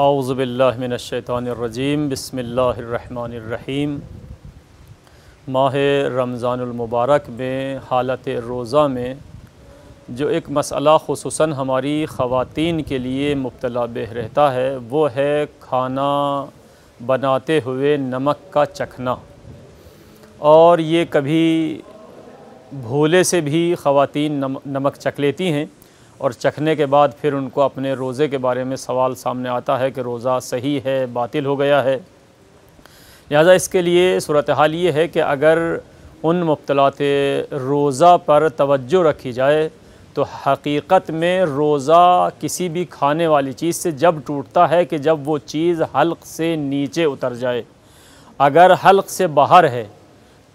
आउज़बिल्लिनशैतरजीम बसमीम माह रमज़ानमबारक में हालत रोज़ा में जो एक मसला खूस हमारी ख़वान के लिए मुबला बह रहता है वो है खाना बनाते हुए नमक का चखना और ये कभी भोले से भी ख़वातीन नम, नमक चख लेती हैं और चखने के बाद फिर उनको अपने रोज़े के बारे में सवाल सामने आता है कि रोज़ा सही है बातिल हो गया है लिहाजा इसके लिए सूरत हाल ये है कि अगर उन मुबतलात रोज़ा पर तवज्जो रखी जाए तो हकीकत में रोज़ा किसी भी खाने वाली चीज़ से जब टूटता है कि जब वो चीज़ हल्क से नीचे उतर जाए अगर हल्क से बाहर है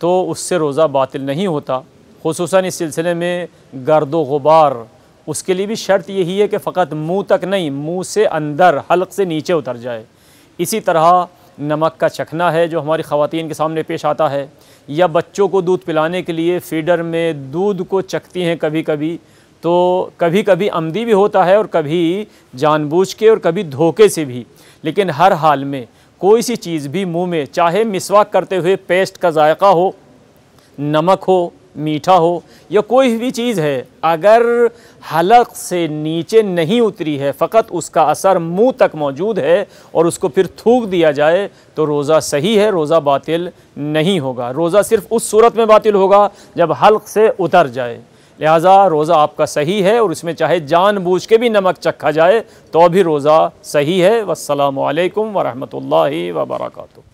तो उससे रोज़ा बातिल नहीं होता खसूस इस सिलसिले में गर्द व गुबार उसके लिए भी शर्त यही है कि फ़कत मुंह तक नहीं मुंह से अंदर हलक से नीचे उतर जाए इसी तरह नमक का चखना है जो हमारी ख़वान के सामने पेश आता है या बच्चों को दूध पिलाने के लिए फीडर में दूध को चखती हैं कभी कभी तो कभी कभी अमदी भी होता है और कभी जानबूझ के और कभी धोखे से भी लेकिन हर हाल में कोई सी चीज़ भी मुंह में चाहे मिसवाक करते हुए पेस्ट का जायका हो नमक हो मीठा हो या कोई भी चीज़ है अगर हलक से नीचे नहीं उतरी है फ़कत उसका असर मुंह तक मौजूद है और उसको फिर थूक दिया जाए तो रोज़ा सही है रोज़ा बातिल नहीं होगा रोज़ा सिर्फ़ उस सूरत में बातिल होगा जब हल्क से उतर जाए लिहाजा रोज़ा आपका सही है और उसमें चाहे जानबूझ के भी नमक चखा जाए तो भी रोज़ा सही है वालकम वरहमल वर्का